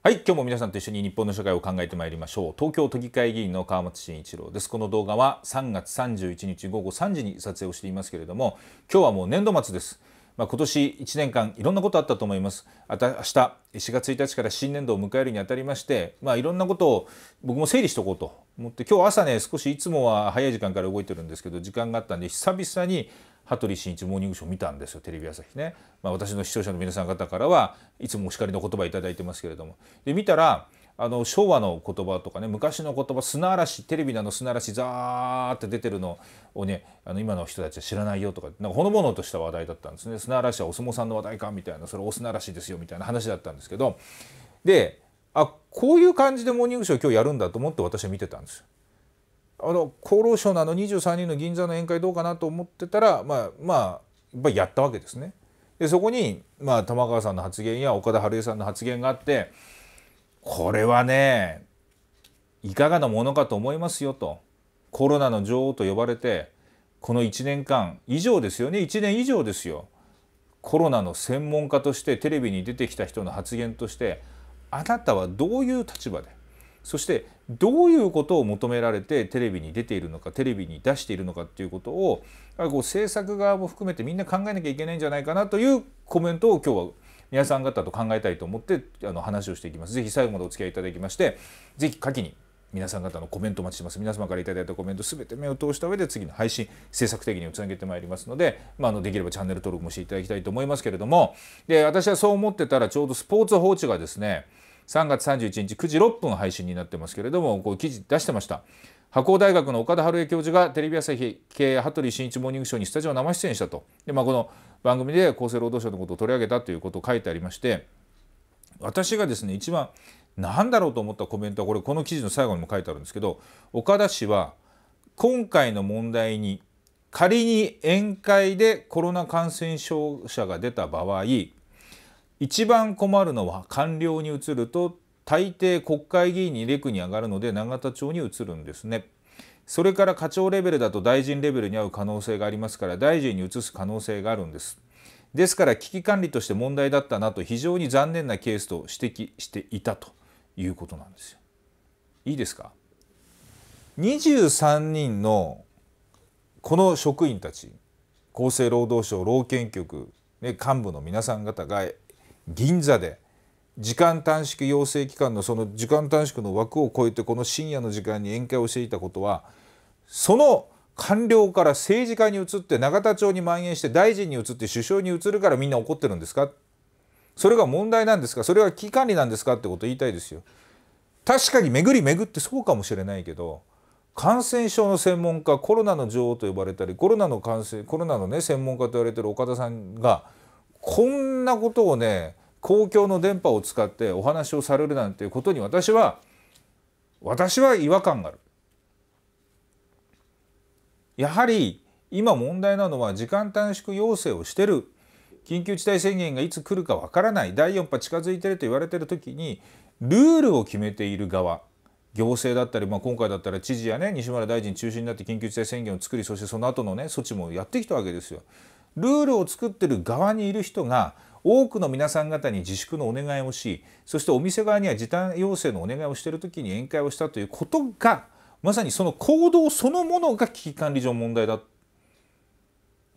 はい今日も皆さんと一緒に日本の社会を考えてまいりましょう東京都議会議員の川松慎一郎ですこの動画は3月31日午後3時に撮影をしていますけれども今日はもう年度末ですまあ、今年1年間いろんなことあったと思います明日4月1日から新年度を迎えるにあたりまして、まあ、いろんなことを僕も整理しておこうと思って今日朝ね少しいつもは早い時間から動いてるんですけど時間があったんで久々に羽鳥慎一モーニングショー見たんですよテレビ朝日ね、まあ、私の視聴者の皆さん方からはいつもお叱りの言葉頂いてますけれどもで見たらあの昭和の言葉とかね昔の言葉砂嵐テレビの砂嵐ザーって出てるのをねあの今の人たちは知らないよとかなんかほのぼのとした話題だったんですね砂嵐はお相撲さんの話題かみたいなそれお砂嵐ですよみたいな話だったんですけどであこういう感じで「モーニングショー」今日やるんだと思って私は見てたんですよ。あの厚労省のあの23人の銀座の宴会どうかなと思ってたらまあまあやっぱりやったわけですね。でそこに、まあ、玉川さんの発言や岡田晴恵さんの発言があってこれはねいかがなものかと思いますよとコロナの女王と呼ばれてこの1年間以上ですよね1年以上ですよコロナの専門家としてテレビに出てきた人の発言としてあなたはどういう立場でそしてどういうことを求められてテレビに出ているのかテレビに出しているのかっていうことをこう制作側も含めてみんな考えなきゃいけないんじゃないかなというコメントを今日は皆さん方と考えたいと思ってあの話をしていきます。ぜひ最後までお付き合いいただきましてぜひ下記に皆さん方のコメントお待ちしてます皆様から頂いたコメント全て目を通した上で次の配信制作的につなげてまいりますので、まあ、あのできればチャンネル登録もしていただきたいと思いますけれどもで私はそう思ってたらちょうどスポーツ報知がですね3月31日9時6分配信になってますけれどもこう記事出してました。白鴎大学の岡田春江教授がテレビ朝日系羽鳥慎一モーニングショーにスタジオ生出演したとで、まあ、この番組で厚生労働省のことを取り上げたということを書いてありまして私がですね一番何だろうと思ったコメントはこれこの記事の最後にも書いてあるんですけど岡田氏は今回の問題に仮に宴会でコロナ感染症者が出た場合一番困るのは官僚に移ると大抵国会議員にレクに上がるので永田町に移るんですね。それから課長レベルだと大臣レベルに合う可能性がありますから大臣に移す可能性があるんです。ですから危機管理として問題だったなと非常に残念なケースと指摘していたということなんですよ。いいですか23人のこの職員たち厚生労働省労研局、ね、幹部の皆さん方が銀座で時間短縮要請期間のその時間短縮の枠を超えてこの深夜の時間に宴会をしていたことはその官僚から政治家に移って永田町に蔓延して大臣に移って首相に移るからみんな怒ってるんですかそれが問題なんですかそれが危機管理なんですかってことを言いたいですよ。確かに巡り巡ってそうかもしれないけど感染症の専門家コロナの女王と呼ばれたりコロナの感染コロナのね専門家と言われてる岡田さんがこんなことをね公共の電波を使ってお話をされるなんていうことに私は私は違和感がある。やはり今問題なのは時間短縮要請をしてる緊急事態宣言がいつ来るかわからない第4波近づいてると言われてる時にルールを決めている側行政だったり、まあ、今回だったら知事やね西村大臣中心になって緊急事態宣言を作りそしてその後のね措置もやってきたわけですよ。ルールを作ってる側にいる人が多くの皆さん方に自粛のお願いをしそしてお店側には時短要請のお願いをしている時に宴会をしたということがまさにその行動そのものが危機管理上問題だ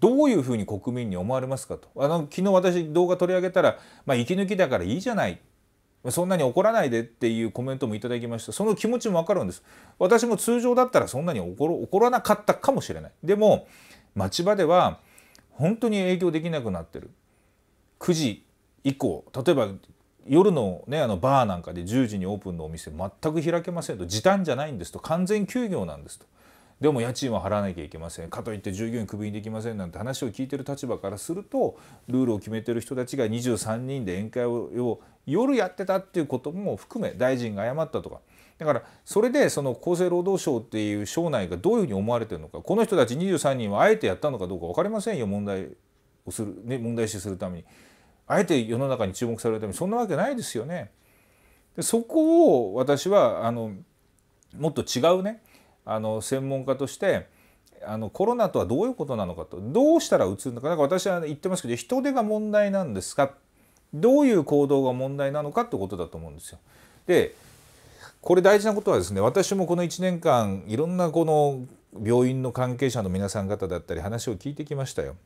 どういうふうに国民に思われますかとあの昨日私動画取り上げたら、まあ、息抜きだからいいじゃないそんなに怒らないでっていうコメントもいただきましたその気持ちもわかるんです私も通常だったらそんなに怒らなかったかもしれないでも町場では本当に営業できなくなってる9時以降例えば夜の,、ね、あのバーなんかで10時にオープンのお店全く開けませんと時短じゃないんですと完全休業なんですと。でも家賃は払わなきゃいけませんかといって従業員クビにできませんなんて話を聞いてる立場からするとルールを決めてる人たちが23人で宴会を夜やってたっていうことも含め大臣が謝ったとかだからそれでその厚生労働省っていう省内がどういうふうに思われてるのかこの人たち23人はあえてやったのかどうか分かりませんよ問題をする、ね、問題視するために。あえて世の中に注目されるためにそんなわけないですよね。でそこを私はあのもっと違うねあの専門家としてあのコロナとはどういうことなのかとどうしたらうつるのかだか私は言ってますけど人手が問題なんですかどういう行動が問題なのかってことだと思うんですよ。でこれ大事なことはですね私もこの1年間いろんなこの病院の関係者の皆さん方だったり話を聞いてきましたよ。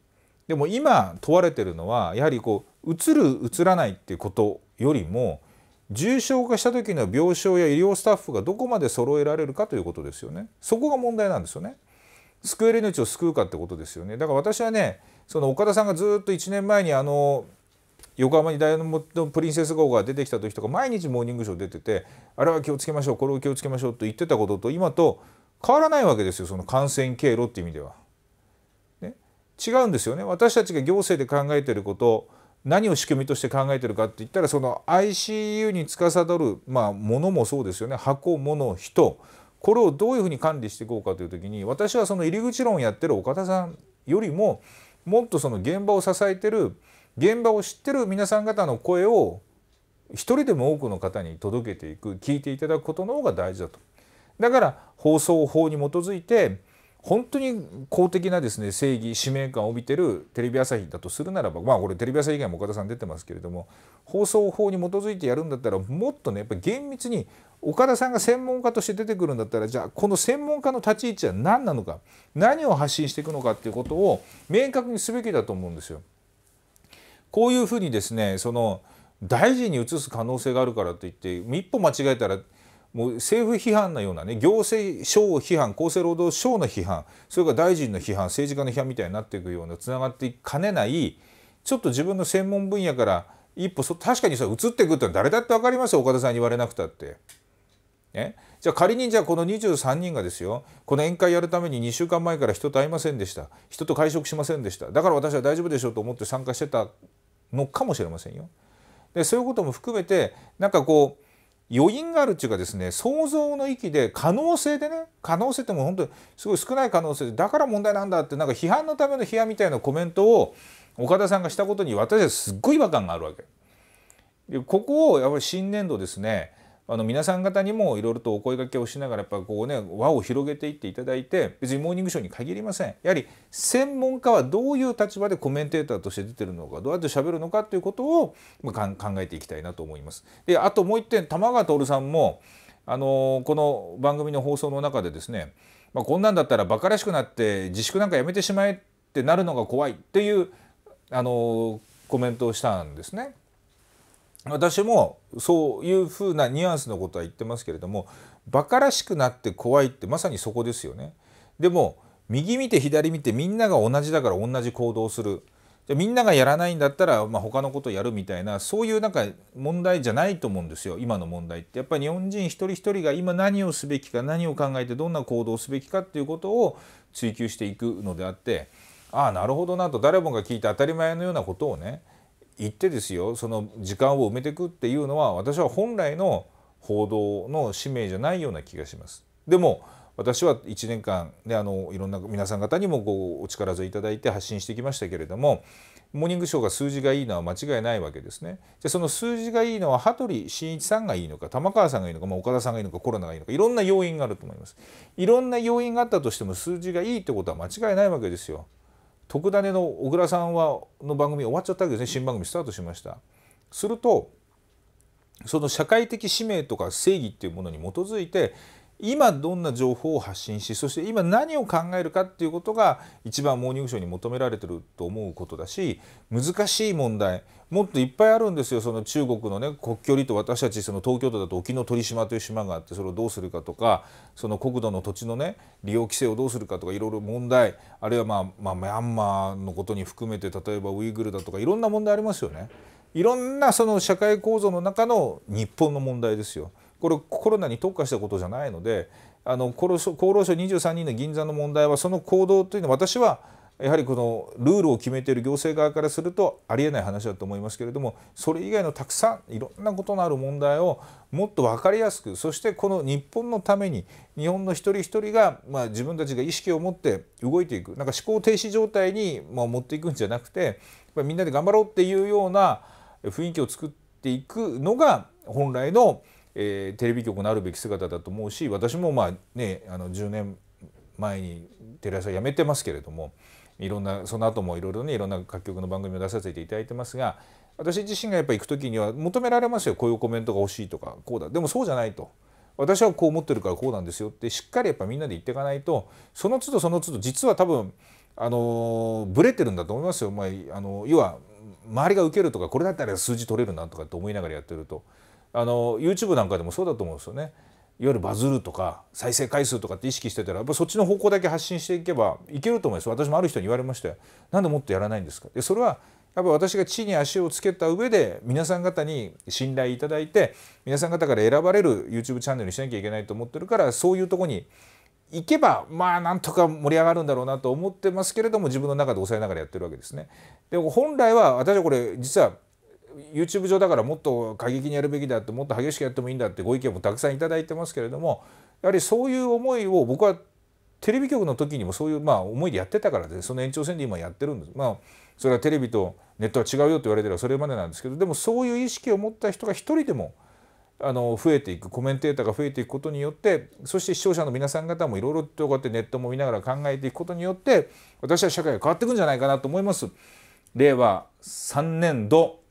でも今問われてるのはやはりこううつるうつらないっていうことよりも重症化した時の病床や医療スタッフがどこまで揃えられるかということですよねそこが問題なんですよね救える命を救うかってことですよねだから私はねその岡田さんがずっと1年前にあの横浜にダイヤモンド・プリンセス号が出てきた時とか毎日「モーニングショー」出ててあれは気をつけましょうこれを気をつけましょうと言ってたことと今と変わらないわけですよその感染経路っていう意味では。違うんですよね私たちが行政で考えてること何を仕組みとして考えてるかって言ったらその ICU に司るまあのもそうですよね箱物人これをどういうふうに管理していこうかという時に私はその入り口論をやってる岡田さんよりももっとその現場を支えてる現場を知ってる皆さん方の声を一人でも多くの方に届けていく聞いていただくことの方が大事だと。だから放送法に基づいて本当に公的なですね正義使命感を帯びてるテレビ朝日だとするならばまあこれテレビ朝日以外も岡田さん出てますけれども放送法に基づいてやるんだったらもっとねやっぱり厳密に岡田さんが専門家として出てくるんだったらじゃあこの専門家の立ち位置は何なのか何を発信していくのかっていうことを明確にすべきだと思うんですよ。こういうふうにですねその大臣に移す可能性があるからといって一歩間違えたらもう政府批判のようなね行政省批判厚生労働省の批判それから大臣の批判政治家の批判みたいになっていくようなつながっていかねないちょっと自分の専門分野から一歩確かにそれ移っていくってのは誰だって分かりますよ岡田さんに言われなくたって。ね、じゃあ仮にじゃあこの23人がですよこの宴会やるために2週間前から人と会いませんでした人と会食しませんでしただから私は大丈夫でしょうと思って参加してたのかもしれませんよ。でそういうことも含めてなんかこう余韻があるっていうかですね想像の域で可能性でね可能性っても本当にすごい少ない可能性でだから問題なんだってなんか批判のための批判みたいなコメントを岡田さんがしたことに私はすっごい違和感があるわけ。でここをやっぱり新年度ですねあの皆さん方にもいろいろとお声掛けをしながらやっぱこうね輪を広げていっていただいて別に「モーニングショー」に限りませんやはり専門家はどういう立場でコメンテーターとして出てるのかどうやって喋るのかということを考えていきたいなと思います。であともう一点玉川徹さんもあのこの番組の放送の中でですね、まあ、こんなんだったらバカらしくなって自粛なんかやめてしまえってなるのが怖いっていうあのコメントをしたんですね。私もそういうふうなニュアンスのことは言ってますけれども馬鹿らしくなって怖いってまさにそこですよね。でも右見て左見てみんなが同じだから同じ行動するじゃみんながやらないんだったら、まあ、他のことやるみたいなそういうなんか問題じゃないと思うんですよ今の問題ってやっぱり日本人一人一人が今何をすべきか何を考えてどんな行動をすべきかっていうことを追求していくのであってああなるほどなと誰もが聞いて当たり前のようなことをね行ってですよその時間を埋めていくっていうのは私は本来の報道の使命じゃないような気がします。でも私は1年間、であのいろんな皆さん方にもこうお力添えいただいて発信してきましたけれども「モーニングショー」が数字がいいのは間違いないわけですね。じゃその数字がいいのは羽鳥慎一さんがいいのか玉川さんがいいのか、まあ、岡田さんがいいのかコロナがいいのかいろんな要因があると思います。いろんな要因があったとしても数字がいいってことは間違いないわけですよ。特ダネの小倉さんはの番組終わっちゃったわけですね新番組スタートしました。するとその社会的使命とか正義っていうものに基づいて今どんな情報を発信しそして今何を考えるかっていうことが一番「モーニングショー」に求められてると思うことだし難しい問題もっといっぱいあるんですよその中国のね国境離島私たちその東京都だと沖ノ鳥島という島があってそれをどうするかとかその国土の土地のね利用規制をどうするかとかいろいろ問題あるいはまあ、まあ、ミャンマーのことに含めて例えばウイグルだとかいろんな問題ありますよね。いろんなその社会構造の中の日本の問題ですよ。これコロナに特化したことじゃないのであの厚労省23人の銀座の問題はその行動というのは私はやはりこのルールを決めている行政側からするとありえない話だと思いますけれどもそれ以外のたくさんいろんなことのある問題をもっと分かりやすくそしてこの日本のために日本の一人一人が、まあ、自分たちが意識を持って動いていくなんか思考停止状態に、まあ、持っていくんじゃなくてみんなで頑張ろうっていうような雰囲気を作っていくのが本来のえー、テレビ局のあるべき姿だと思うし私もまあねあの10年前にテレ朝辞めてますけれどもいろんなその後もいろいろねいろんな各局の番組を出させていただいてますが私自身がやっぱり行く時には求められますよこういうコメントが欲しいとかこうだでもそうじゃないと。私はこう思ってるからこうなんですよってしっかりやっぱみんなで言っていかないとその都度その都度実は多分あのブレてるんだと思いますよ、まあ、あの要は周りが受けるとかこれだったら数字取れるなとかって思いながらやってるとあの YouTube なんかでもそうだと思うんですよね。いわゆるバズるとか再生回数とかって意識してたらやっぱそっちの方向だけ発信していけばいけると思います私もある人に言われましたよなんでもっとやらないんですかでそれはやっぱ私が地に足をつけた上で皆さん方に信頼いただいて皆さん方から選ばれる YouTube チャンネルにしなきゃいけないと思ってるからそういうとこに行けばまあなんとか盛り上がるんだろうなと思ってますけれども自分の中で抑えながらやってるわけですね。で本来は私はこれ実は YouTube 上だからもっと過激にやるべきだってもっと激しくやってもいいんだってご意見もたくさん頂いてますけれどもやはりそういう思いを僕はテレビ局の時にもそういうまあ思いでやってたからでその延長線で今やってるんです。まあそれはテレビとネットは違うよと言われてるそれまでなんですけどでもそういう意識を持った人が一人でもあの増えていくコメンテーターが増えていくことによってそして視聴者の皆さん方もいろいろとこうやってネットも見ながら考えていくことによって私は社会が変わっていくんじゃないかなと思います。令和3年度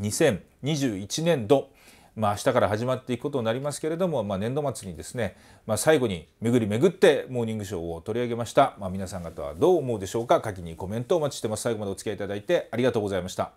2021年度まあ明日から始まっていくことになりますけれども、まあ、年度末にですね、まあ、最後に巡り巡って「モーニングショー」を取り上げました、まあ、皆さん方はどう思うでしょうか書きにコメントお待ちしてます最後までお付き合いいただいてありがとうございました。